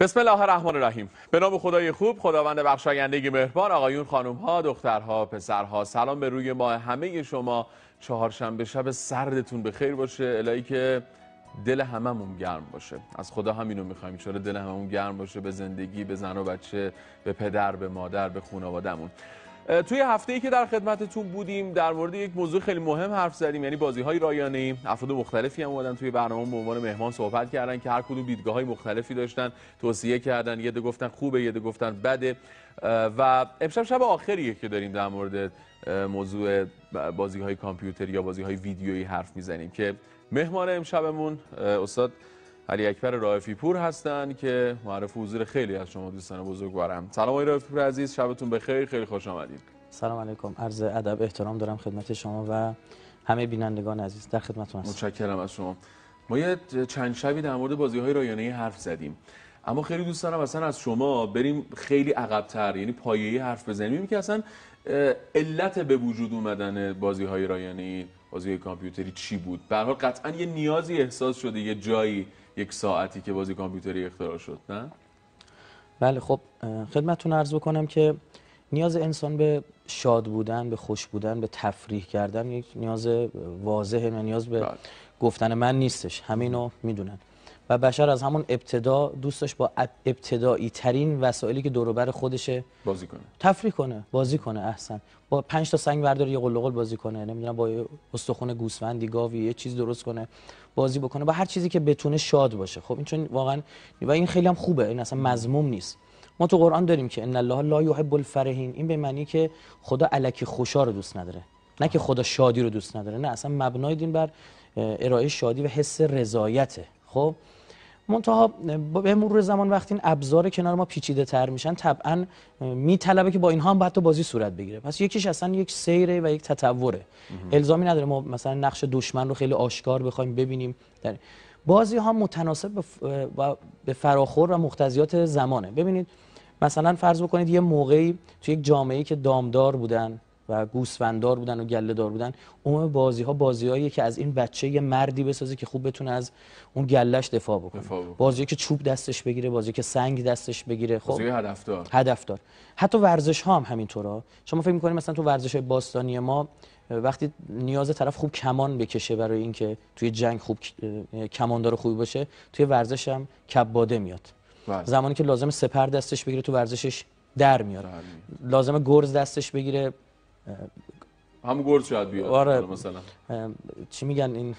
بسم الله الرحمن الرحیم به نام خدای خوب خداوند بخشاینده مهربان آقایون خانم ها دخترها پسرها سلام به روی ما همه شما چهارشنبه شب سردتون به خیر باشه الهی که دل هممون گرم باشه از خدا همینو میخوایم چرا دل هممون گرم باشه به زندگی به زن و بچه به پدر به مادر به خانوادهمون توی هفته ای که در خدمتتون بودیم در مورد یک موضوع خیلی مهم حرف زدیم یعنی بازی های رایانه ای افراد مختلفی هم اومدن توی برنامه به عنوان مهمان صحبت کردن که هر کدوم دیدگاه های مختلفی داشتن توصیه کردن یه گفتن خوبه یه گفتن بده و امشب شب آخریه که داریم در مورد موضوع بازی های کامپیوتری یا بازی های ویدیویی حرف میزنیم که مهمان امشبمون استاد علی اکبر رائفی پور هستن که معرف حضور خیلی از شما دوستان بزرگوارم سلام آقای رائفی پور عزیز شبتون بخیر خیلی خوش آمدید سلام علیکم عرض ادب احترام دارم خدمت شما و همه بینندگان عزیز در خدمتتون هستم متشکرم از شما ما یه چند شبی در مورد بازی های رایانه حرف زدیم اما خیلی دوست دارم اصلا از شما بریم خیلی عقبتر یعنی پایه‌ای حرف بزنیم که اصلا علت به وجود اومدن بازی های رایانه بازی کامپیوتری چی بود به حال قطعا یه نیازی احساس شده یه جایی یک ساعتی که بازی کامپیوتری اختراع شد بله خب خدمتتون عرض بکنم که نیاز انسان به شاد بودن به خوش بودن به تفریح کردن یک نیاز واضحه نیاز به بله. گفتن من نیستش همینو میدونن و بشر از همون ابتدا دوست داشت با ابتدایی ترین وسایلی که دور خودشه بازی کنه تفریح کنه بازی کنه احسن با پنج تا سنگ برداره یه قلقل بازی کنه نمیدونم با استخون گوسفندی گاوی یه چیز درست کنه بازی بکنه با هر چیزی که بتونه شاد باشه خب این چون واقعا و این خیلی هم خوبه این اصلا مذموم نیست ما تو قرآن داریم که ان الله لا یحب الفرحین این به معنی که خدا علکی خوشا رو دوست نداره نه که خدا شادی رو دوست نداره نه اصلا مبنای دین بر ارائه شادی و حس رضایته خب منتها به مرور زمان وقتی این ابزار کنار ما پیچیده تر میشن طبعا میطلبه که با اینها هم باید تو بازی صورت بگیره پس یکیش اصلا یک سیره و یک تطوره الزامی نداره ما مثلا نقش دشمن رو خیلی آشکار بخوایم ببینیم در بازی ها متناسب به فراخور و مقتضیات زمانه ببینید مثلا فرض بکنید یه موقعی تو یک جامعه که دامدار بودن و گوسفندار بودن و گله دار بودن اون بازی ها هایی که از این بچه یه مردی بسازه که خوب بتونه از اون گلش دفاع بکنه, دفاع بکنه. بازی که چوب دستش بگیره بازی که سنگ دستش بگیره خب هدفدار هدفدار حتی ورزش ها هم همینطورا شما فکر می‌کنید مثلا تو ورزش باستانی ما وقتی نیاز طرف خوب کمان بکشه برای اینکه توی جنگ خوب کماندار خوبی باشه توی ورزش هم کباده میاد بله. زمانی که لازم سپر دستش بگیره تو ورزشش در میاره لازم گرز دستش بگیره هم گرد شاید بیاد آره مثلا چی میگن این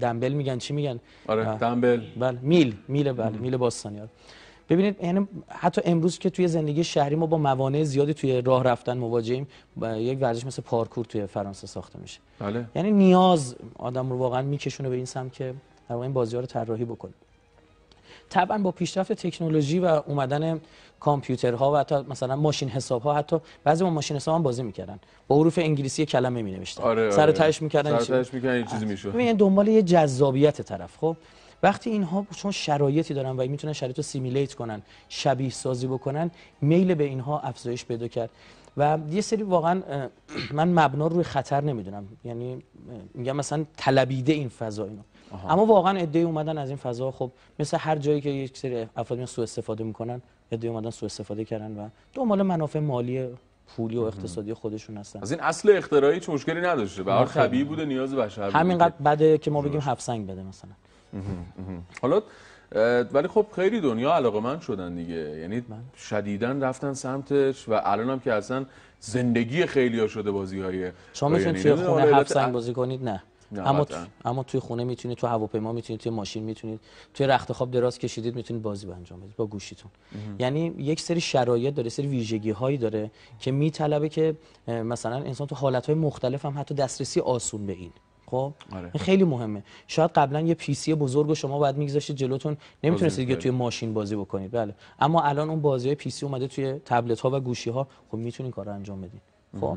دنبل میگن چی میگن آره دنبل بله میل میل بله میل باستانی آره. ببینید یعنی حتی امروز که توی زندگی شهری ما با موانع زیادی توی راه رفتن مواجهیم یک ورزش مثل پارکور توی فرانسه ساخته میشه بله. یعنی نیاز آدم رو واقعا میکشونه به این سمت که در واقع این بازی ها رو طراحی بکنه طبعا با پیشرفت تکنولوژی و اومدن کامپیوترها و حتی مثلا ماشین حساب ها حتی بعضی ما ماشین حساب ها بازی میکردن با حروف انگلیسی کلمه می نوشتن آره،, آره، سر تهش میکردن سر میکردن چیزی میشد ببین دنبال یه جذابیت طرف خب وقتی اینها چون شرایطی دارن و میتونن شرایط رو سیمیلیت کنن شبیه سازی بکنن میل به اینها افزایش پیدا کرد و یه سری واقعا من مبنا روی خطر نمیدونم یعنی میگم مثلا طلبیده این فضا اینو اما واقعا ایده اومدن از این فضا خب مثل هر جایی که یک سری افراد سوء استفاده میکنن ادعای اومدن سوء استفاده کردن و دنبال منافع مالی پولی و اقتصادی خودشون هستن از این اصل اختراعی چه مشکلی نداشته به هر بوده نیاز بشر همینقدر بده که ما بگیم هفت سنگ بده مثلا حالا ولی خب خیلی دنیا علاقه من شدن دیگه یعنی بله. شدیدن رفتن سمتش و الان هم که اصلا زندگی خیلی ها شده بازی های شما میتونید خونه هفت سنگ بازی کنید نه اما تو... اما توی خونه میتونید تو هواپیما میتونید توی ماشین میتونید توی رخت خواب دراز کشیدید میتونید بازی انجام بدید با گوشیتون یعنی یک سری شرایط داره سری ویژگی هایی داره که میطلبه که مثلا انسان تو حالت های مختلف هم حتی دسترسی آسون به این خب آره. خیلی مهمه شاید قبلا یه پیسی بزرگ شما باید میگذاشتید جلوتون نمیتونستید که توی ماشین بازی بکنید بله اما الان اون بازی های سی اومده توی تبلت ها و گوشی ها خب میتونید کار انجام بدید خب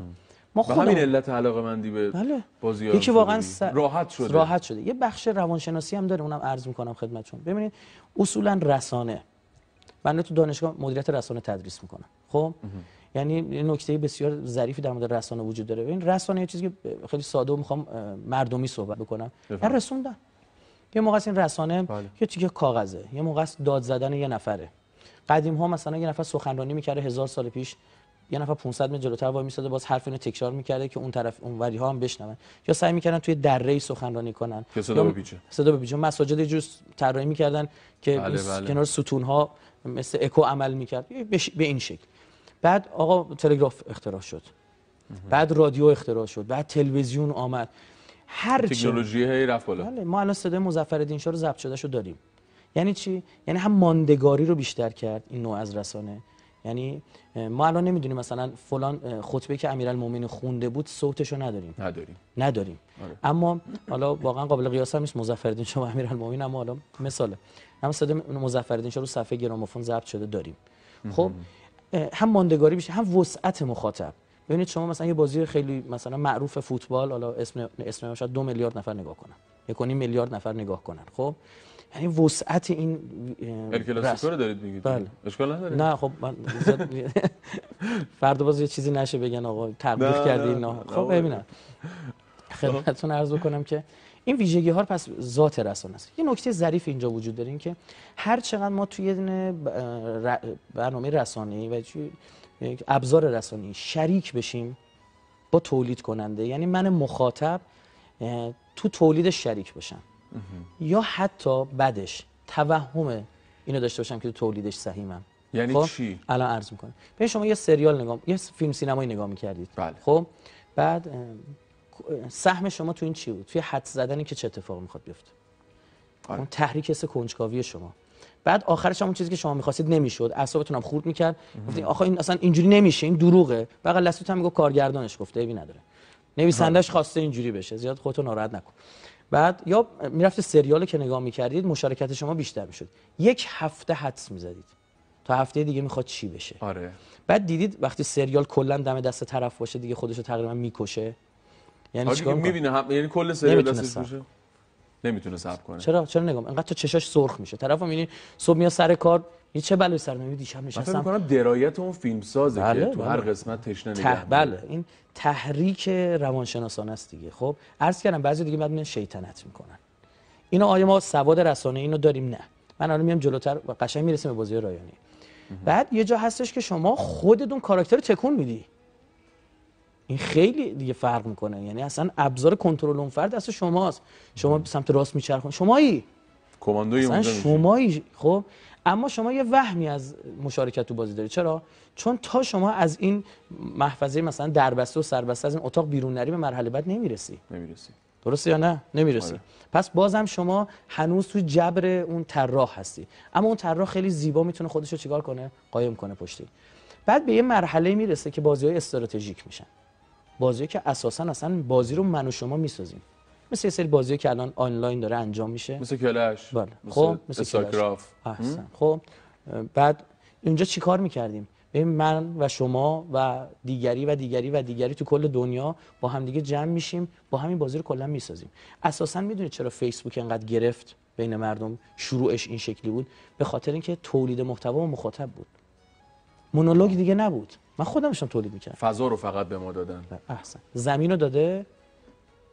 ما همین علت علاقه مندی به بله. بازی یکی واقعا راحت شده راحت شده یه بخش روانشناسی هم داره اونم عرض میکنم خدمتتون ببینید اصولا رسانه بنده تو دانشگاه مدیریت رسانه تدریس میکنم خب یعنی نکته بسیار ظریفی در مورد رسانه وجود داره ببین رسانه یه چیزی که خیلی ساده و میخوام مردمی صحبت بکنم هر رسوندن یه موقع این رسانه بله. یه تیکه کاغذه یه موقع داد زدن یه نفره قدیم ها مثلا یه نفر سخنرانی میکرده هزار سال پیش یه نفر 500 متر جلوتر وای میساده باز حرف اینو تکرار میکرده که اون طرف وری ها هم بشنون یا سعی میکردن توی دره سخنرانی کنن صدا بپیچه صدا بپیچه مساجد جوس طراحی میکردن که بله، بله. کنار ستون ها مثل اکو عمل میکرد به این شکل بعد آقا تلگراف اختراع شد بعد رادیو اختراع شد بعد تلویزیون آمد هر تکنولوژی هی رفت بالا بله ما الان صدای مظفرالدین شاه رو ضبط شده شو داریم یعنی چی یعنی هم ماندگاری رو بیشتر کرد این نوع از رسانه یعنی ما الان نمیدونیم مثلا فلان خطبه که امیرالمومنین خونده بود صوتشو نداریم نداریم نداریم آره. اما حالا واقعا قابل قیاس هم نیست مظفرالدین شاه و امیرالمومنین اما حالا مثاله اما صدا مظفرالدین شاه رو صفحه گرامافون ضبط شده داریم خب هم ماندگاری میشه هم وسعت مخاطب ببینید شما مثلا یه بازی خیلی مثلا معروف فوتبال حالا اسم اسمش دو میلیارد نفر نگاه کنن یکونی میلیارد نفر نگاه کنن خب یعنی وسعت این ال رو دارید میگید بله اشکال نداره نه خب من فردا باز یه چیزی نشه بگن آقا تعریف کردی نه خب ببینم خدمتتون عرض کنم که این ویژگی ها پس ذات رسانه است یه نکته ظریف اینجا وجود داره این که هر چقدر ما توی برنامه رسانه‌ای و ابزار رسانه‌ای شریک بشیم با تولید کننده یعنی من مخاطب تو تولید شریک باشم یا حتی بدش توهم اینو داشته باشم که تو تولیدش صحیحم یعنی خب؟ چی الان عرض می‌کنم ببین شما یه سریال نگاه یه فیلم سینمایی نگاه میکردید بله. خب بعد سهم شما تو این چی بود توی حد زدنی که چه اتفاقی میخواد بیفته آره. اون تحریک حس کنجکاوی شما بعد آخرش همون چیزی که شما میخواستید نمیشد اعصابتون هم خورد میکرد گفتین آخه این اصلا اینجوری نمیشه این دروغه بغل لستوت هم میگه کارگردانش گفته ایبی نداره بله. نویسندش خواسته اینجوری بشه زیاد خودتو ناراحت نکن بعد یا میرفتید سریال که نگاه میکردید مشارکت شما بیشتر میشد یک هفته حدس میزدید تا هفته دیگه میخواد چی بشه آره بعد دیدید وقتی سریال کلا دم دست طرف باشه دیگه خودشو تقریبا میکشه یعنی آره چیکار میبینه یعنی کل سریال دستش باشه نمیتونه صبر کنه چرا چرا نگم انقدر تا چشاش سرخ میشه طرفو میبینی صبح میاد سر کار یه چه بلای سر نمیاد دیشب نشستم فکر می‌کنم درایت اون فیلم سازه بله، که تو بله. هر قسمت تشنه ته بله این تحریک روانشناسان است دیگه خب عرض کردم بعضی دیگه بعد شیطنت میکنن اینو آیا ما سواد رسانه اینو داریم نه من الان میام جلوتر و قشنگ میرسیم به بازی رایانی بعد یه جا هستش که شما خودتون کاراکتر رو تکون میدی این خیلی دیگه فرق میکنه یعنی اصلا ابزار کنترل اون فرد دست شماست شما سمت راست میچرخون شمایی کماندوی شمایی خب اما شما یه وهمی از مشارکت تو بازی دارید چرا چون تا شما از این محفظه مثلا دربسته و سربسته از این اتاق بیرون نری به مرحله بعد نمیرسی نمیرسی درسته یا نه نمیرسی آره. پس بازم شما هنوز تو جبر اون طراح هستی اما اون طراح خیلی زیبا میتونه خودش رو چیکار کنه قایم کنه پشتی بعد به یه مرحله میرسه که بازی های استراتژیک میشن بازی که اساسا اصلا بازی رو من و شما میسازیم مثل یه سری بازی که الان آنلاین داره انجام میشه مثل کلش بله خب مثل احسن خب بعد اینجا چی کار میکردیم ببین من و شما و دیگری و دیگری و دیگری تو کل دنیا با هم دیگه جمع میشیم با همین بازی رو کلا میسازیم اساسا میدونید چرا فیسبوک انقدر گرفت بین مردم شروعش این شکلی بود به خاطر اینکه تولید محتوا و مخاطب بود مونولوگ دیگه نبود من خودمشم تولید میکردم فضا رو فقط به ما دادن بله، احسن زمین رو داده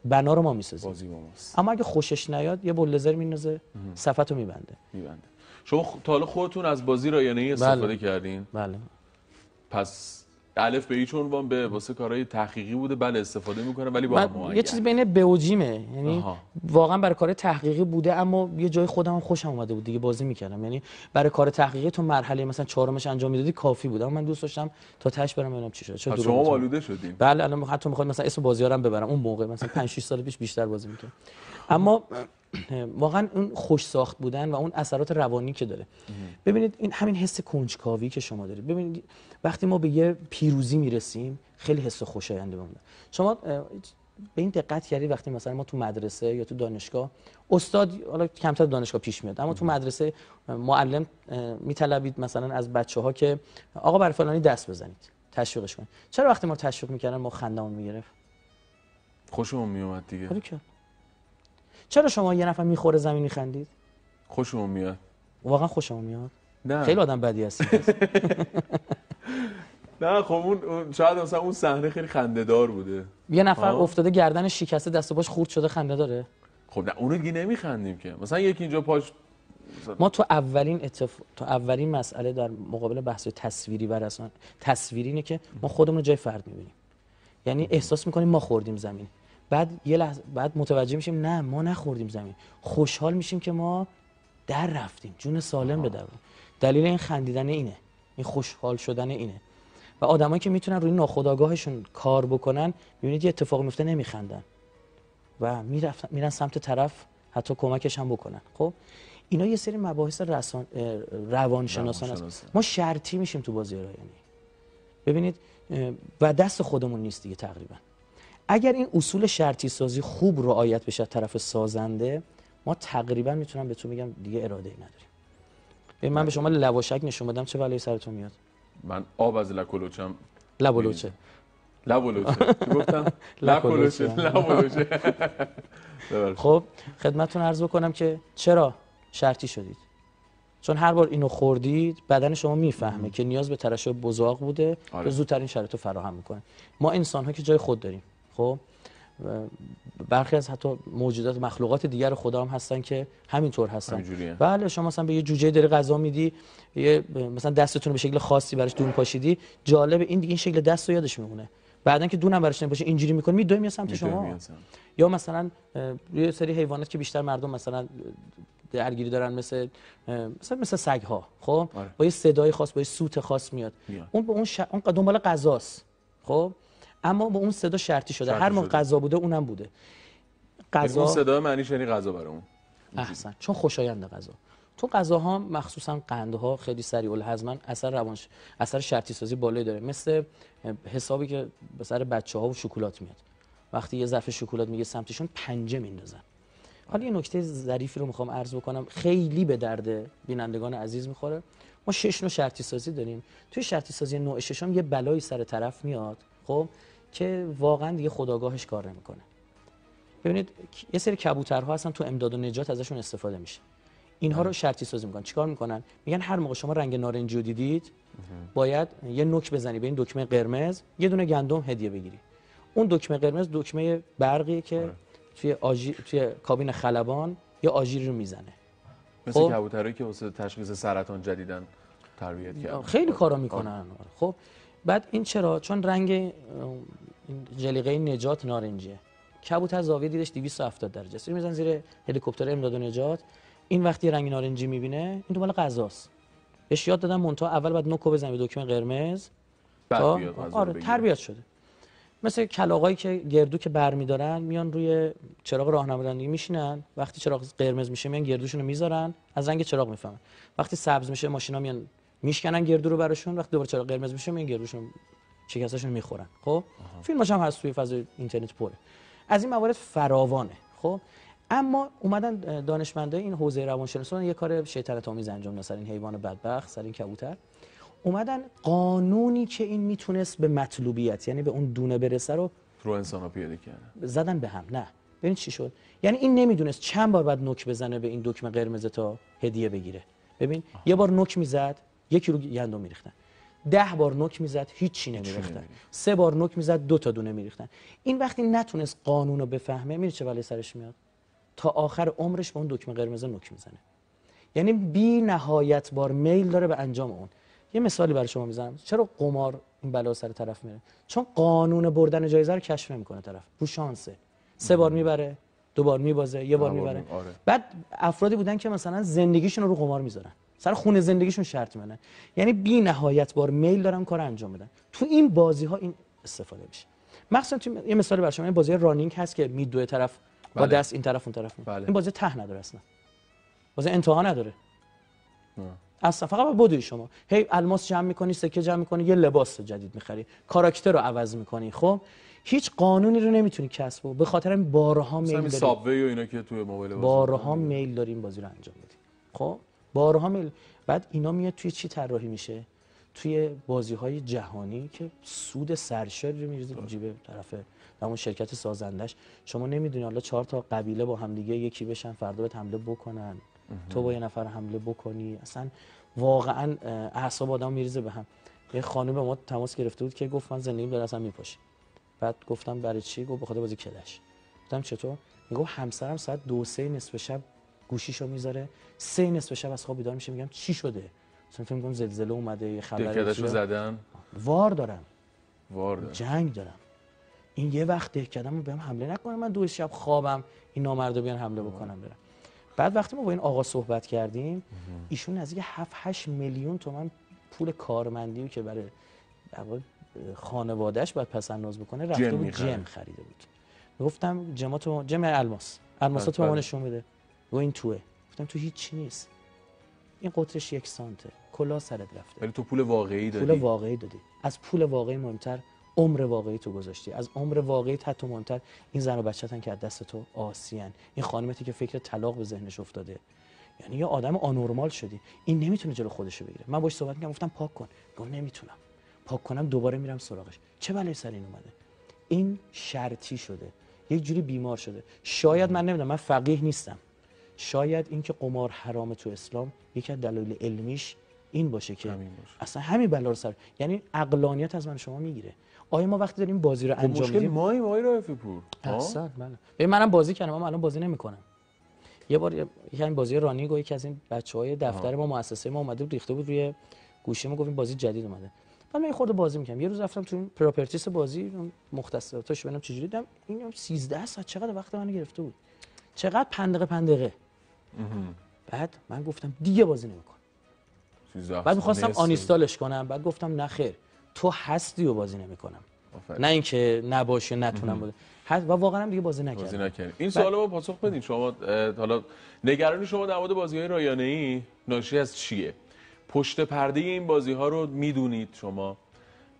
بنا رو ما میسازیم اما اگه خوشش نیاد یه بولدزر میندازه صفتو رو میبنده میبنده شما تا حالا خودتون از بازی رایانه‌ای استفاده بله. کردین بله پس الف به هیچ عنوان به واسه کارهای تحقیقی بوده بله استفاده میکنه ولی با هم یه چیزی بین به و یعنی واقعا برای کار تحقیقی بوده اما یه جای خودم خوشم اومده بود دیگه بازی میکردم یعنی برای کار تحقیقی تو مرحله مثلا چهارمش انجام میدادی کافی بود اما من دوست داشتم تا تاش برم ببینم چی شد چرا شما آلوده شدیم بله الان حتی میخواد مثلا اسم بازیارم ببرم اون موقع مثلا 5 6 سال پیش بیشتر بازی میکردم اما واقعا اون خوش ساخت بودن و اون اثرات روانی که داره ببینید این همین حس کنجکاوی که شما دارید ببینید وقتی ما به یه پیروزی میرسیم خیلی حس خوشاینده بمونه شما به این دقت کردید وقتی مثلا ما تو مدرسه یا تو دانشگاه استاد حالا کمتر دانشگاه پیش میاد اما تو مدرسه معلم میطلبید مثلا از بچه ها که آقا بر فلانی دست بزنید تشویقش کنید چرا وقتی ما تشویق میکردن ما خندمون میگرفت خوشمون میومد دیگه چرا شما یه نفر میخوره زمین خندید؟ خوشم میاد واقعا خوشم میاد نه. خیلی آدم بدی هست نه خب اون شاید مثلا اون صحنه خیلی دار بوده یه نفر افتاده گردن شکسته دست و باش خورد شده خنده داره خب نه اونو دیگه نمیخندیم که مثلا یکی اینجا پاش ما تو اولین اتف... تو اولین مسئله در مقابل بحث تصویری و رسان تصویری اینه که ما خودمون رو جای فرد میبینیم یعنی احساس میکنیم ما خوردیم زمین بعد یه لحظه بعد متوجه میشیم نه ما نخوردیم زمین خوشحال میشیم که ما در رفتیم جون سالم به در دلیل این خندیدن اینه این خوشحال شدن اینه و آدمایی که میتونن روی ناخودآگاهشون کار بکنن میبینید یه اتفاق میفته نمیخندن و میرفتن میرن سمت طرف حتی کمکش هم بکنن خب اینا یه سری مباحث رسان... روانشناسان است ما شرطی میشیم تو بازی یعنی ببینید و دست خودمون نیست دیگه تقریبا اگر این اصول شرطی سازی خوب رعایت بشه از طرف سازنده ما تقریبا میتونم بهتون میگم دیگه اراده ای نداریم ببین من به شما لواشک نشون بدم چه بلایی سرتون میاد من آب از لکلوچم لبلوچه لبلوچه گفتم لکلوچه لبلوچه خب خدمتتون عرض بکنم که چرا شرطی شدید چون هر بار اینو خوردید بدن شما میفهمه که نیاز به ترشح بزاق بوده آره. که زودتر رو فراهم میکنه ما انسان ها که جای خود داریم خب برخی از حتی موجودات مخلوقات دیگر خدا هم هستن که همینطور هستن بله شما مثلا به یه جوجه داری غذا میدی یه مثلا دستتون به شکل خاصی براش دون پاشیدی جالب این دیگه این شکل دست رو یادش میمونه بعدا که دونم براش نمیشه اینجوری میکنه میدوی میاد سمت شما یا مثلا یه سری حیوانات که بیشتر مردم مثلا درگیری دارن مثل مثلا مثل سگ ها خب آره. با یه صدای خاص با یه سوت خاص میاد, اون به اون, ش... دنبال غذاست خب اما با اون صدا شرطی شده شرطی هر موقع غذا بوده اونم بوده قضا... اون صدا معنیش یعنی غذا یعنی اون احسن چون خوشایند غذا تو غذاها مخصوصا قندها خیلی سریع الهضمن اثر روانش اثر شرطی سازی بالایی داره مثل حسابی که به سر بچه ها و شکلات میاد وقتی یه ظرف شکلات میگه سمتشون پنجه میندازن حالا یه نکته ظریفی رو میخوام عرض بکنم خیلی به درد بینندگان عزیز میخوره ما شش نوع شرطی سازی داریم توی شرطی سازی نوع ششم یه بلایی سر طرف میاد خب که واقعا دیگه خداگاهش کار نمیکنه ببینید یه سری کبوترها هستن تو امداد و نجات ازشون استفاده میشه اینها رو شرطی سازی میکنن چیکار میکنن میگن هر موقع شما رنگ نارنجی رو دیدید باید یه نوک بزنی به این دکمه قرمز یه دونه گندم هدیه بگیری اون دکمه قرمز دکمه برقی که آره. توی آجی... توی کابین خلبان یه آژیر رو میزنه مثل خب... کبوترایی که واسه تشخیص سرطان جدیدن تربیت کردن خیلی کارا میکنن خب بعد این چرا چون رنگ جلیقه نجات نارنجیه کبوت از زاویه دیدش 270 درجه است میزن زیر هلیکوپتر امداد و نجات این وقتی رنگ نارنجی میبینه این مال غذاست بهش یاد دادن مونتا اول باید نوکو بزنم به دکمه قرمز تا آره تربیت شده مثل کلاغایی که گردو که برمیدارن میان روی چراغ راهنمایی میشینن وقتی چراغ قرمز میشه میان گردوشون رو میذارن از رنگ چراغ میفهمن وقتی سبز میشه ماشینا میان میشکنن گردو رو براشون وقتی دوباره چرا قرمز میشه میان گردوشون شکستشون میخورن خب فیلمش هم هست توی فاز اینترنت پره از این موارد فراوانه خب اما اومدن دانشمندای این حوزه روانشناسان یه کار شیطنت آمیز انجام دادن سر این حیوان بدبخت سر این کبوتر اومدن قانونی که این میتونست به مطلوبیت یعنی به اون دونه برسه رو رو انسان ها پیاده کردن زدن به هم نه ببین چی شد یعنی این نمیدونست چند بار باید نوک بزنه به این دکمه قرمز تا هدیه بگیره ببین آه. یه بار نوک میزد یکی رو گندم میریختن ده بار نوک میزد هیچ چی نمیریختن سه بار نوک میزد دو تا دونه میریختن این وقتی نتونست قانون رو بفهمه میره چه بلای سرش میاد تا آخر عمرش به اون دکمه قرمز نوک میزنه یعنی بی نهایت بار میل داره به انجام اون یه مثالی برای شما میزنم چرا قمار این بلا سر طرف میره چون قانون بردن جایزه رو کشف میکنه طرف رو شانسه سه بار میبره دو بار میبازه یه بار میبره آره. بعد افرادی بودن که مثلا زندگیشون رو قمار میذارن سر خونه زندگیشون شرط منن یعنی بی نهایت بار میل دارن کار انجام بدن تو این بازی ها این استفاده میشه مخصوصا تو یه مثال شما این بازی رانینگ هست که می دو طرف بله. با دست این طرف اون طرف بله. این بازی ته نداره اصلا بازی انتها نداره اصلا فقط بودی شما هی hey, الماس جمع میکنی سکه جمع میکنی یه لباس جدید میخری کاراکتر رو عوض میکنی خب هیچ قانونی رو نمیتونی کسب و به خاطر این بارها میل داریم سابوی و اینا که توی موبایل بارها میل داریم بازی رو انجام بدیم خب بارها میل بعد اینا میاد توی چی طراحی میشه توی بازی های جهانی که سود سرشار رو میریزه جیب طرف اون شرکت سازندش شما نمیدونی حالا چهار تا قبیله با همدیگه یکی بشن فردا به حمله بکنن تو با یه نفر حمله بکنی اصلا واقعا اعصاب آدم میریزه به هم یه خانم به ما تماس گرفته بود که گفت من زندگی دارم اصلا بعد گفتم برای چی گفت بخاطر بازی کلش گفتم چطور میگه همسرم ساعت دو سه نصف شب گوشیشو میذاره سه نصف شب از خواب بیدار میشه میگم چی شده مثلا فکر کنم زلزله اومده یه خبر زدن وار دارم وار دارم جنگ دارم این یه وقت دهکدمو بهم حمله نکنه من دو شب خوابم این نامردو بیان حمله بکنم برم بعد وقتی ما با این آقا صحبت کردیم ایشون نزدیک 7 8 میلیون تومن پول کارمندی که برای خانوادهش باید پس انداز بکنه رفته بود جم خریده بود گفتم جماتو جم الماس الماساتو به تو بله، بله. نشون بده و این توه گفتم تو چی نیست این قطرش یک سانته کلا سرت رفته ولی تو پول واقعی دادی پول واقعی دادی از پول واقعی مهمتر عمر واقعی تو گذاشتی از عمر واقعی حتی مهمتر این زن و بچه‌تن که از دست تو آسیان این خانمتی که فکر طلاق به ذهنش افتاده یعنی یه آدم آنورمال شدی این نمیتونه جلو خودشو بگیره من باش صحبت میکنم گفتم پاک کن گفت نمیتونم پاک کنم دوباره میرم سراغش چه بلای سر این اومده این شرطی شده یک جوری بیمار شده شاید من نمیدونم من فقیه نیستم شاید اینکه قمار حرام تو اسلام یکی از دلایل علمیش این باشه که همین باشه. اصلا همین بلا رو سر یعنی عقلانیت از من شما میگیره آیا ما وقتی داریم بازی رو خب انجام میدیم مشکل ما رافی پور اصلا من بله. منم بازی کردم اما الان بازی نمیکنم یه بار یه همین بازی رانینگ و یکی از این بچه های دفتر ما مؤسسه ما اومده بود ریخته بود روی گوشی ما گفتیم بازی جدید اومده من یه خورده بازی میکنم یه روز رفتم تو این پراپرتیس بازی مختصراتش ببینم چجوری دیدم این 13 ساعت چقدر وقت منو گرفته بود چقدر پندقه پندقه بعد من گفتم دیگه بازی نمیکن بعد میخواستم آنیستالش کنم بعد گفتم نه خیر تو هستی و بازی نمیکنم نه اینکه نباشه نتونم بازی و واقعا هم دیگه بازی نکردم بازی این سوال رو پاسخ بدین شما حالا نگرانی شما در مورد های رایانه ای ناشی از چیه پشت پرده این بازی ها رو میدونید شما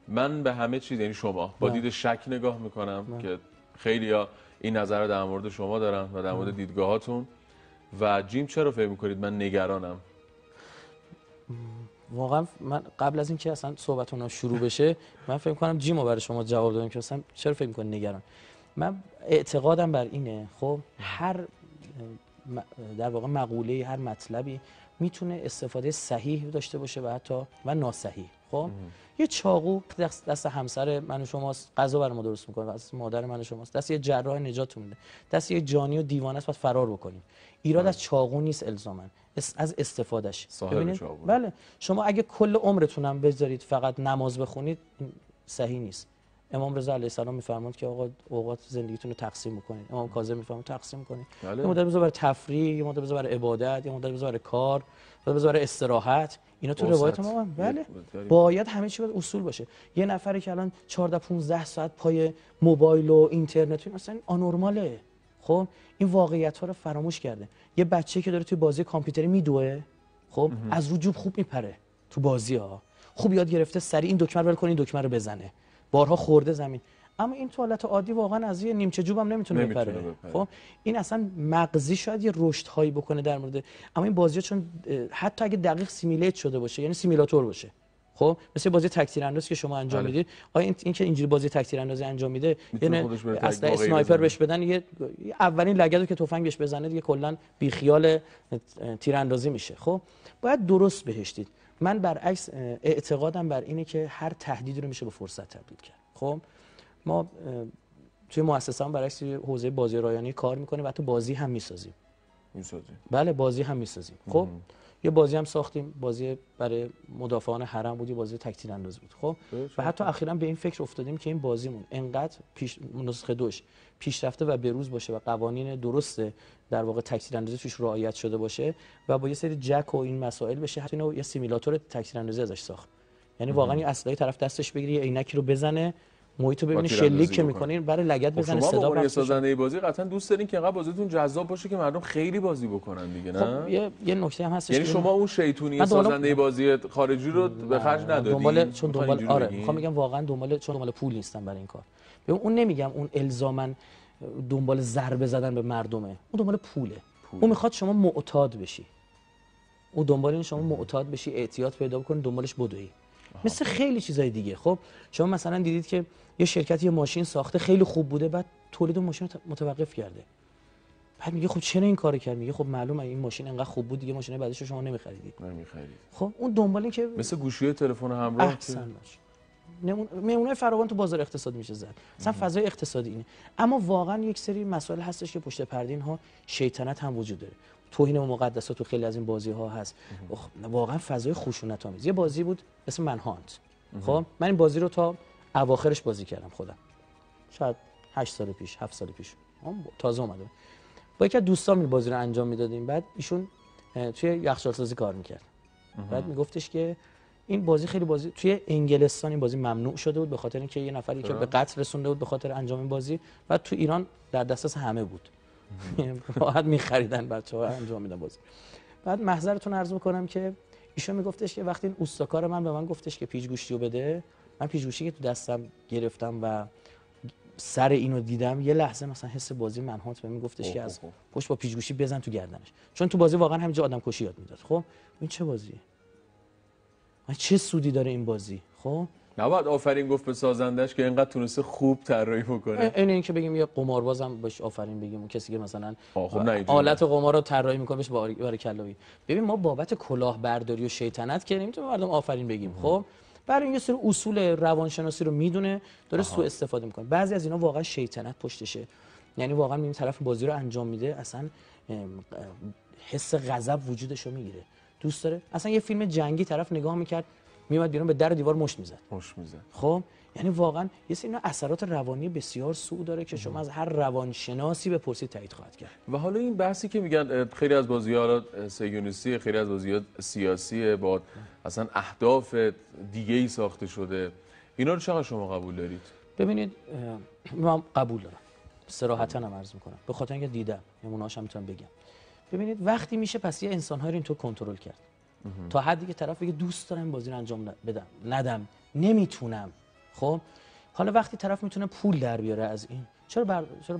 من به همه چیز یعنی شما با دید شک نگاه میکنم که خیلی ها این نظر رو در مورد شما دارن و در مورد دیدگاهاتون و جیم چرا فکر میکنید من نگرانم واقعا من قبل از اینکه اصلا صحبتون شروع بشه من فکر کنم جیمو برای شما جواب دادم که اصلا چرا فکر میکنید نگران من اعتقادم بر اینه خب هر در واقع مقوله هر مطلبی میتونه استفاده صحیح داشته باشه و حتی و ناصحیح خب یه چاقو دست, همسر من و شماست غذا بر ما درست میکنه دست مادر من و شماست دست یه جراح نجات میده دست یه جانی و دیوانه است باید فرار بکنیم ایراد بله. از چاقو نیست الزاما از استفادهش ببینید بله شما اگه کل عمرتونم بذارید فقط نماز بخونید صحیح نیست امام رضا علیه السلام میفرماند که آقا اوقات زندگیتون رو تقسیم بکنید امام کاظم میفرماند تقسیم کنید بله. یه مدت بذار برای تفریح یه مدت بذار برای عبادت یه مدت بذار برای کار یه مدت برای استراحت اینا تو روایت ما هم بله باید همه چی باید اصول باشه یه نفری که الان 14 15 ساعت پای موبایل و اینترنت و اصلا آنورماله خب این واقعیت ها رو فراموش کرده یه بچه که داره توی بازی کامپیوتری میدوه خب از رو جوب خوب میپره تو بازی ها خوب یاد گرفته سری، این دکمه رو این دکمه رو بزنه بارها خورده زمین اما این توالت عادی واقعا از یه نیمچه هم نمیتونه, نمیتونه بپره. خب این اصلا مغزی شاید یه رشد هایی بکنه در مورد اما این بازی چون حتی اگه دقیق سیمیلیت شده باشه یعنی سیمیلاتور باشه خب مثل بازی تکثیر اندازی که شما انجام بله. میدید آیا این, این اینجوری بازی تکثیر اندازی انجام میده یعنی اصلا اسنایپر بهش بدن یه اولین لگدو که تفنگ بهش بزنه دیگه کلا خیال تیراندازی میشه خب باید درست بهش من برعکس اعتقادم بر اینه که هر تهدیدی رو میشه به فرصت تبدیل کرد خب ما توی مؤسسه هم برعکس حوزه بازی رایانی کار میکنیم و تو بازی هم میسازیم بله بازی هم میسازیم خب یه بازی هم ساختیم بازی برای مدافعان حرم بودی یه بازی تکتیر انداز بود خب و حتی اخیرا به این فکر افتادیم که این بازیمون انقدر پیش نسخه دوش پیشرفته و بروز باشه و قوانین درسته در واقع تکتیر اندازی توش رعایت شده باشه و با یه سری جک و این مسائل بشه حتی یه سیمیلاتور تکتیر اندازی ازش ساخت یعنی واقعا یه طرف دستش بگیری یه عینکی رو بزنه محیطو ببینید شلیک که میکنین برای لگت خب بزنه صدا شما سازنده بازی قطعا دوست دارین که انقدر بازیتون جذاب باشه که مردم خیلی بازی بکنن دیگه نه خب یه, یه نکته هم هست یعنی شما اون شیطونی سازنده بازی خارجی رو به خرج ندادین دنبال چون دنبال آره میخوام میگم واقعا دنبال چون دنبال پول نیستن برای این کار ببین اون نمیگم اون الزاما دنبال ضربه زدن به مردمه اون دنبال پوله پول. اون میخواد شما معتاد بشی او دنبال این شما معتاد بشی اعتیاد پیدا بکنی دنبالش بدوی مثل خیلی چیزای دیگه خب شما مثلا دیدید که یه شرکت یه ماشین ساخته خیلی خوب بوده بعد تولید ماشین رو متوقف کرده بعد میگه خب چرا این کارو کرد میگه خب معلومه این ماشین انقدر خوب بود دیگه ماشین بعدش شما نمیخریدید نمیخرید خب اون دنبال که مثل گوشی تلفن همراه احسن نمونه فراوان تو بازار اقتصاد میشه زد مثلا فضای اقتصادی اینه اما واقعا یک سری مسائل هستش که پشت پرده اینها شیطنت هم وجود داره توهین و مقدسات تو خیلی از این بازی ها هست خب، واقعا فضای خوشونت آمیز یه بازی بود اسم منهانت خب من این بازی رو تا اواخرش بازی کردم خودم شاید 8 سال پیش 7 سال پیش تازه اومده با یکی از دوستام بازی رو انجام میدادیم بعد ایشون توی یخچال سازی کار میکرد بعد میگفتش که این بازی خیلی بازی توی انگلستان این بازی ممنوع شده بود به خاطر اینکه یه نفری که به قتل رسونده بود به خاطر انجام این بازی و تو ایران در دسترس همه بود راحت میخریدن بچه ها انجام میدن بازی بعد محضرتون عرض میکنم که ایشون میگفتش که وقتی این اوستاکار من به من گفتش که پیچ رو بده من پیچ که تو دستم گرفتم و سر اینو دیدم یه لحظه مثلا حس بازی منهات به من گفتش که از پشت با پیچ بزن تو گردنش چون تو بازی واقعا همینجا آدم کشی یاد میداد خب این چه بازیه من چه سودی داره این بازی خب نباید آفرین گفت به سازندش که اینقدر تونسته خوب طراحی بکنه این اینکه بگیم یه قمارباز هم بهش آفرین بگیم کسی که مثلا خب آلت قمار رو طراحی میکنه بهش برای کلاوی ببین ما بابت برداری و شیطنت که نمیتونیم مردم آفرین بگیم خب برای یه سر اصول روانشناسی رو میدونه داره سوء استفاده میکنه بعضی از اینا واقعا شیطنت پشتشه یعنی واقعا این طرف بازی رو انجام میده اصلا حس غضب وجودش رو میگیره دوست داره اصلا یه فیلم جنگی طرف نگاه میکرد میومد بیرون به در دیوار مشت میزد مش میزد خب یعنی واقعا یه سری اثرات روانی بسیار سوء داره که شما از هر روانشناسی پرسی تایید خواهد کرد و حالا این بحثی که میگن خیلی از بازی ها خیلی از بازی سیاسی سیاسیه با اصلا اهداف دیگه ای ساخته شده اینا رو چقدر شما قبول دارید ببینید من قبول دارم صراحتا هم عرض میکنم به خاطر اینکه دیدم یعنی هم میتونم بگم ببینید وقتی میشه پس یه انسان‌ها رو اینطور کنترل کرد تا حدی که طرف بگه دوست دارم بازی رو انجام بدم ندم نمیتونم خب حالا وقتی طرف میتونه پول در بیاره از این چرا بر... چرا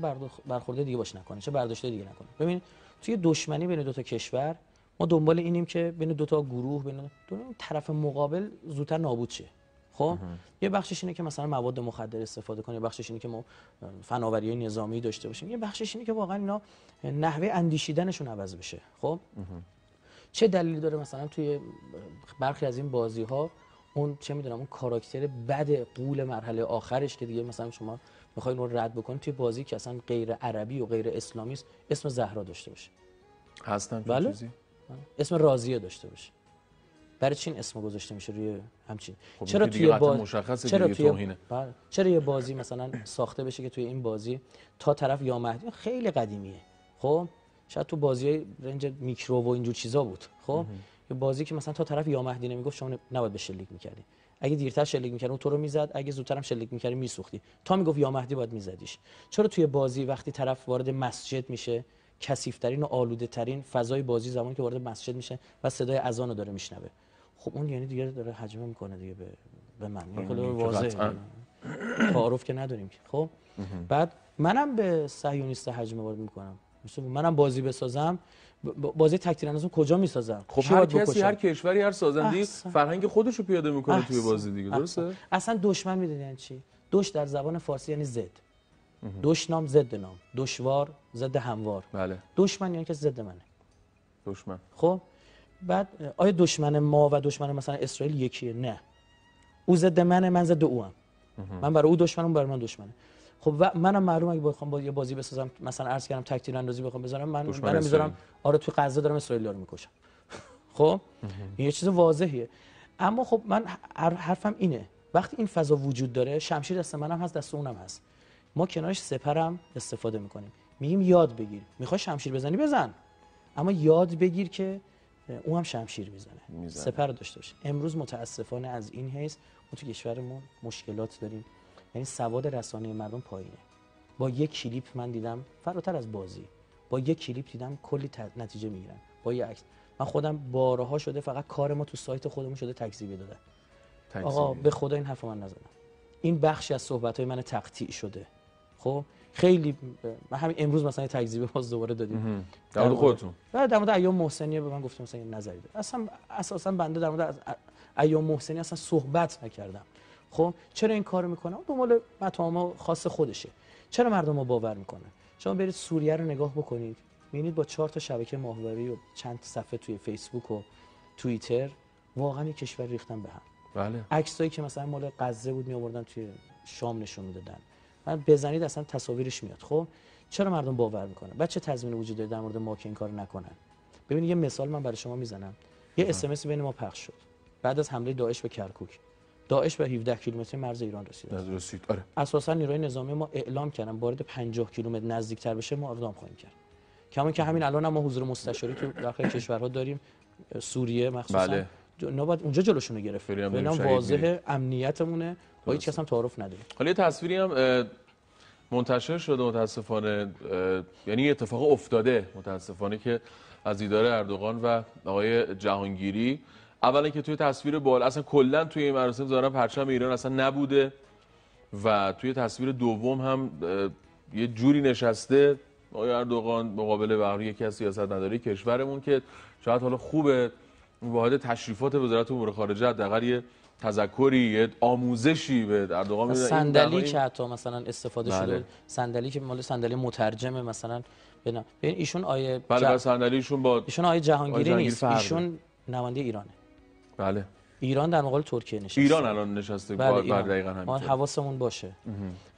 برخورده دیگه باش نکنه چرا برداشته دیگه نکنه ببین توی دشمنی بین دو تا کشور ما دنبال اینیم که بین دو تا گروه بین دو طرف مقابل زودتر نابود شه خب یه بخشش اینه که مثلا مواد مخدر استفاده کنه یه بخشش اینه که ما فناوری نظامی داشته باشیم یه بخشش اینه که واقعا اینا نحوه اندیشیدنشون عوض بشه خب چه دلیلی داره مثلا توی برخی از این بازی ها اون چه میدونم اون کاراکتر بد قول مرحله آخرش که دیگه مثلا شما میخوای اون رد بکنید توی بازی که اصلا غیر عربی و غیر اسلامی است اسم زهرا داشته باشه هستن بله؟ چیزی اسم راضیه داشته باشه برای چین اسم گذاشته میشه روی همچین خب، چرا توی بازی مشخص چرا بله. چرا یه بازی مثلا ساخته بشه که توی این بازی تا طرف یا مهدی خیلی قدیمیه خب شاید تو بازی رنج میکرو و اینجور چیزا بود خب یه بازی که مثلا تا طرف یا مهدی نمیگفت شما نباید به شلیک میکردی اگه دیرتر شلیک میکرد اون تو رو میزد اگه زودتر هم شلیک میکردی میسوختی تا میگفت یا مهدی باید میزدیش چرا توی بازی وقتی طرف وارد مسجد میشه کثیفترین و آلوده ترین فضای بازی زمانی که وارد مسجد میشه و صدای اذان رو داره میشنوه خب اون یعنی دیگه داره حجمه میکنه دیگه به به من یعنی خب، واضحه تعارف که نداریم خب بعد منم به صهیونیست حجمه وارد میکنم منم بازی بسازم بازی تکتیر اندازون کجا میسازم خب هر کسی هر کشوری هر سازندی احسن. فرهنگ خودشو پیاده میکنه توی بازی دیگه درسته اصلا دشمن یعنی چی دوش در زبان فارسی یعنی زد نام زد نام دشوار زد هموار بله. دشمن یعنی که زد منه دشمن خب بعد آیا دشمن ما و دشمن مثلا اسرائیل یکیه نه او زد منه من زد او هم. من برای او دشمنم برای من دشمنه خب و منم معلومه اگه بخوام با یه بازی بسازم مثلا عرض کردم تکتیر اندازی بخوام بزنم من منم میذارم آره تو غزه دارم اسرائیل رو میکشم خب یه چیز واضحیه اما خب من حرفم اینه وقتی این فضا وجود داره شمشیر دست منم هست دست اونم هست ما کنارش سپرم استفاده میکنیم میگیم یاد بگیر میخوای شمشیر بزنی بزن اما یاد بگیر که او هم شمشیر میزنه, سپر داشته باشه امروز متاسفانه از این حیث ما تو کشورمون مشکلات داریم یعنی سواد رسانه مردم پایینه با یک کلیپ من دیدم فراتر از بازی با یک کلیپ دیدم کلی نتیجه میگیرن با یک عکس من خودم بارها شده فقط کار ما تو سایت خودمون شده تکذیبی دادن آقا به خدا این حرف من نزدم این بخشی از صحبت های من تقطیع شده خب خیلی من همین امروز مثلا تکذیب باز دوباره دادیم در مورد خودتون بعد در مورد ایام محسنی به من گفتم مثلا نظری اصلا اساسا بنده در مورد ایام محسنی اصلا صحبت نکردم خب چرا این کارو میکنه مال مطامع خاص خودشه چرا مردم رو باور میکنن شما برید سوریه رو نگاه بکنید میبینید با چهار تا شبکه ماهواره و چند صفحه توی فیسبوک و توییتر واقعا یه کشور ریختن به هم بله عکسایی که مثلا مال غزه بود میآوردن توی شام نشون میدادن من بزنید اصلا تصاویرش میاد خب چرا مردم باور میکنن بچه تضمین وجود داره در مورد ما که این کار نکنن ببینید یه مثال من برای شما میزنم یه اس بین ما پخش شد بعد از حمله داعش به کرکوک داعش به 17 کیلومتر مرز ایران رسید رسید آره اساسا نیروی نظامی ما اعلام کردن وارد 50 کیلومتر نزدیکتر بشه ما اقدام خواهیم کرد کما که همین الان هم ما حضور مستشاری تو داخل کشورها داریم سوریه مخصوصا بله. نباید اونجا جلوشونو گرفت اینا واضح امنیتمونه با هیچ کس هم تعارف نداریم حالا یه تصویری هم منتشر شده متاسفانه یعنی اتفاق افتاده متاسفانه که از دیدار اردوغان و آقای جهانگیری اولا که توی تصویر بال، اصلا کلا توی این مراسم زارن پرچم ایران اصلا نبوده و توی تصویر دوم هم یه جوری نشسته آقای اردوغان مقابل بحر یکی از سیاست نداری کشورمون که شاید حالا خوبه واحد تشریفات وزارت امور خارجه حداقل یه تذکری یه آموزشی به اردوغان میده صندلی که حتی مثلا استفاده بله. شده صندلی که مال صندلی مترجمه مثلا ببین ایشون آیه بله, بله صندلیشون با ایشون آیه جهانگیری, نیست ایشون نماینده ایرانه بله ایران در مقابل ترکیه نشسته ایران الان نشسته بله, بله، دقیقاً حواسمون باشه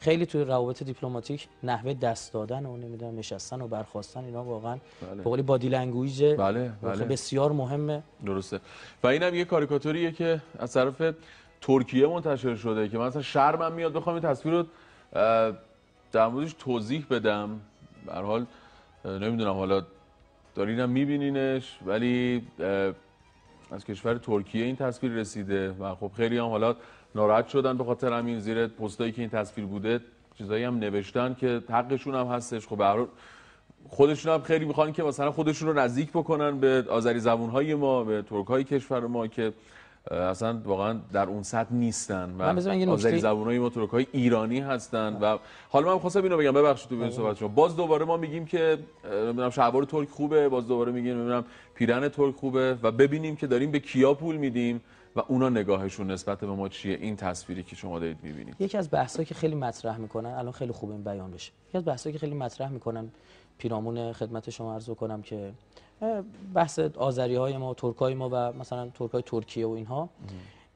خیلی توی روابط دیپلماتیک نحوه دست دادن و نمیدونم نشستن و برخواستن اینا واقعا بله. به بادی لنگویج بله. بله. بسیار مهمه درسته و اینم یه کاریکاتوریه که از طرف ترکیه منتشر شده که من اصلا شرمم میاد بخوام این تصویر رو در موردش توضیح بدم به حال نمیدونم حالا دارینم میبینینش ولی از کشور ترکیه این تصویر رسیده و خب خیلی هم حالا ناراحت شدن به خاطر همین زیر پستایی که این تصویر بوده چیزایی هم نوشتن که حقشون هم هستش خب به خودشون هم خیلی میخوان که مثلا خودشون رو نزدیک بکنن به آذری زبونهای ما به های کشور ما که اصلا واقعا در اون سطح نیستن و آذری زبونای ما ترکای ایرانی هستن و حالا من خواستم اینو بگم ببخشید تو بین آره. صحبت شما باز دوباره ما میگیم که نمیدونم شلوار ترک خوبه باز دوباره میگیم نمیدونم پیرن ترک خوبه و ببینیم که داریم به کیا پول میدیم و اونا نگاهشون نسبت به ما چیه این تصویری که شما دارید میبینید یکی از بحثایی که خیلی مطرح میکنن الان خیلی خوب این بیان بشه یکی از بحثایی که خیلی مطرح میکنن پیرامون خدمت شما عرض کنم که بحث آذری های ما های ما و مثلا های ترکیه و اینها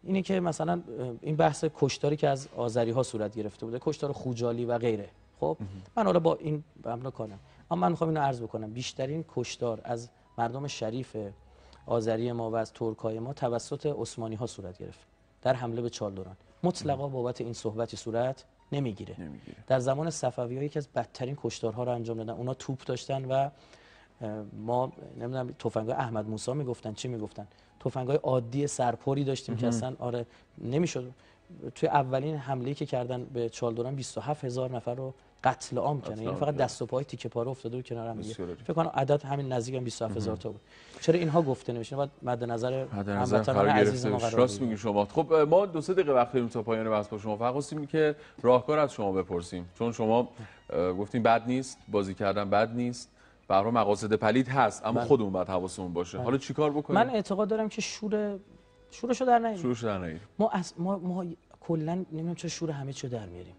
اینه که مثلا این بحث کشتاری که از آذری ها صورت گرفته بوده کشتار خوجالی و غیره خب من حالا با این حمله کنم اما من میخوام اینو عرض بکنم بیشترین کشتار از مردم شریف آذری ما و از های ما توسط عثمانی ها صورت گرفت در حمله به چالدوران مطلقا بابت این صحبتی صورت نمیگیره در زمان صفوی ها یکی از بدترین کشتارها رو انجام دادن اونا توپ داشتن و ما نمیدونم تفنگ احمد موسی میگفتن چی میگفتن تفنگای عادی سرپوری داشتیم که اصلا آره نمیشد توی اولین حمله که کردن به چالدوران 27 هزار نفر رو قتل عام کردن آره، یعنی فقط آره. دست و پای تیکه پاره افتاده بود کنار هم فکر کنم عدد همین نزدیک هم 27 هزار تا بود چرا اینها گفته نمیشه بعد مد نظر هموطنان عزیز ما قرار راست میگین شما خب ما دو سه دقیقه وقت داریم تا پایان بحث با شما فقط می که راهکار از شما بپرسیم چون شما گفتیم بد نیست بازی کردن بد نیست برای مقاصد پلید هست اما بله. خودمون باید حواسمون باشه بله. حالا چیکار بکنیم من اعتقاد دارم که شور شو در شوره شورش در نمیاریم ما از... ما ما کلا نمیدونم چه شور همه چیو در میاریم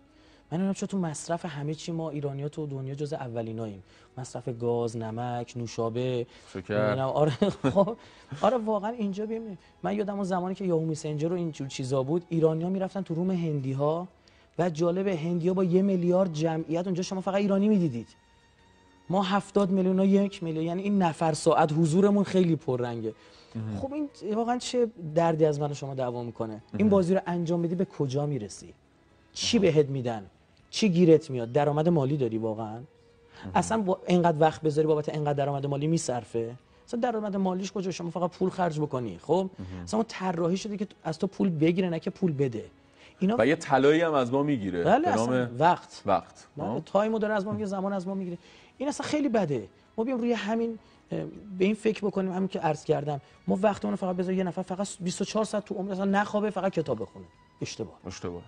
من نمیدونم چطور تو مصرف همه چی ما ها تو دنیا جز اولیناییم مصرف گاز نمک نوشابه شکر آره خب آره واقعا اینجا ببین من یادم اون زمانی که یاهو مسنجر و این چیزا بود ها میرفتن تو روم هندی ها و جالب هندی ها با یه میلیارد جمعیت اونجا شما فقط ایرانی میدیدید ما 70 میلیون و یک میلیون یعنی این نفر ساعت حضورمون خیلی پررنگه خب این واقعا چه دردی از من شما دعوا میکنه این بازی رو انجام بدی به کجا میرسی چی بهت میدن چی گیرت میاد درآمد مالی داری واقعا اصلا با اینقدر وقت بذاری بابت اینقدر درآمد مالی میصرفه اصلا درآمد مالیش کجا شما فقط پول خرج بکنی خب اصلا طراحی شده که از تو پول بگیره نه که پول بده اینا و یه طلایی هم از ما میگیره بله به نام وقت وقت خب؟ تایمو داره از ما میگیره زمان از ما میگیره این اصلا خیلی بده ما بیام روی همین به این فکر بکنیم همین که عرض کردم ما وقت اون فقط بذار یه نفر فقط 24 ساعت تو عمر اصلا نخوابه فقط کتاب بخونه اشتباه اشتباه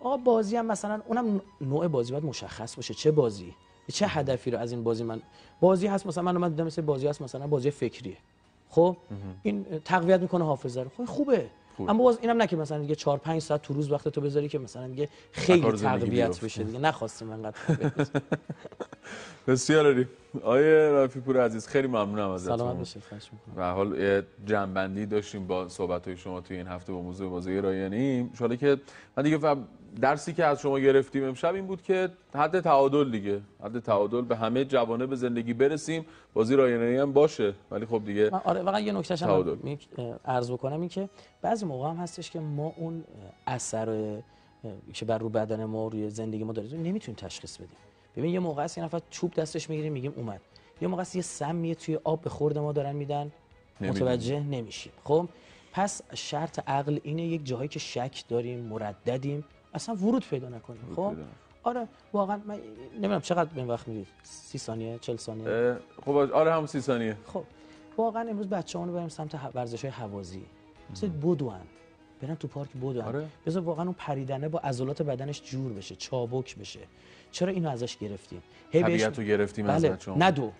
آقا بازی هم مثلا اونم نوع بازی باید مشخص باشه چه بازی چه هدفی رو از این بازی من بازی هست مثلا من اومد دیدم مثل بازی هست مثلا بازی فکریه خب این تقویت میکنه حافظه رو خب خوبه اما باز اینم نه مثلا دیگه 4 5 ساعت تو روز وقت تو بذاری که مثلا دیگه خیلی تقویت بشه دیگه نخواستیم انقدر بسیار عالی آیه رافی پور عزیز خیلی ممنونم ازتون سلامت باشید خواهش می‌کنم حال یه جنبندی داشتیم با صحبت‌های شما توی این هفته با موضوع بازی رایانی ان که من دیگه درسی که از شما گرفتیم امشب این بود که حد تعادل دیگه حد تعادل به همه جوانه به زندگی برسیم بازی رایانه هم باشه ولی خب دیگه آره واقعا یه نکته هم عرض بکنم این که بعضی موقع هم هستش که ما اون اثر که بر رو بدن ما روی زندگی ما داره نمیتونیم تشخیص بدیم ببین یه موقع است یه نفر چوب دستش میگیریم میگیم اومد یه موقع هست یه سمیه توی آب به خورد ما دارن میدن متوجه نمیشیم خب پس شرط عقل اینه یک جایی که شک داریم مرددیم اصلا ورود پیدا نکنیم خب آره واقعا من نمیدونم چقدر به وقت میدید 30 ثانیه 40 ثانیه خب آره, آره، هم 30 ثانیه خب واقعا امروز بچه‌ها رو بریم سمت ورزش های هوازی مثل بدوان برن تو پارک بدوان آره. بذار واقعا اون پریدنه با عضلات بدنش جور بشه چابک بشه چرا اینو ازش گرفتیم هی بهش... گرفتیم بله. از بچه‌ها ندو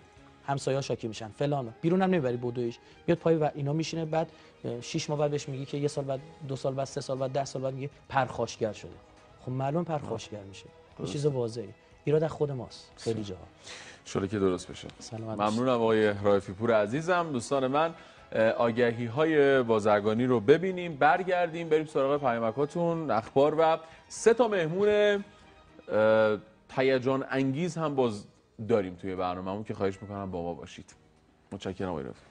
همسایه‌ها شاکی میشن فلان بیرون هم نمیبری بدویش میاد پای و اینا میشینه بعد 6 ماه بعد بهش میگی که یه سال بعد دو سال بعد سه سال بعد ده سال بعد میگه پرخاشگر شده خب معلوم پرخاشگر میشه یه چیز واضحه ایراد از خود ماست خیلی جاها شده که درست بشه ممنونم آقای رایفی پور عزیزم دوستان من آگهی های بازرگانی رو ببینیم برگردیم بریم سراغ پیامکاتون اخبار و سه تا مهمون تیجان انگیز هم باز داریم توی برنامهمون که خواهش میکنم با ما باشید متشکرم آقای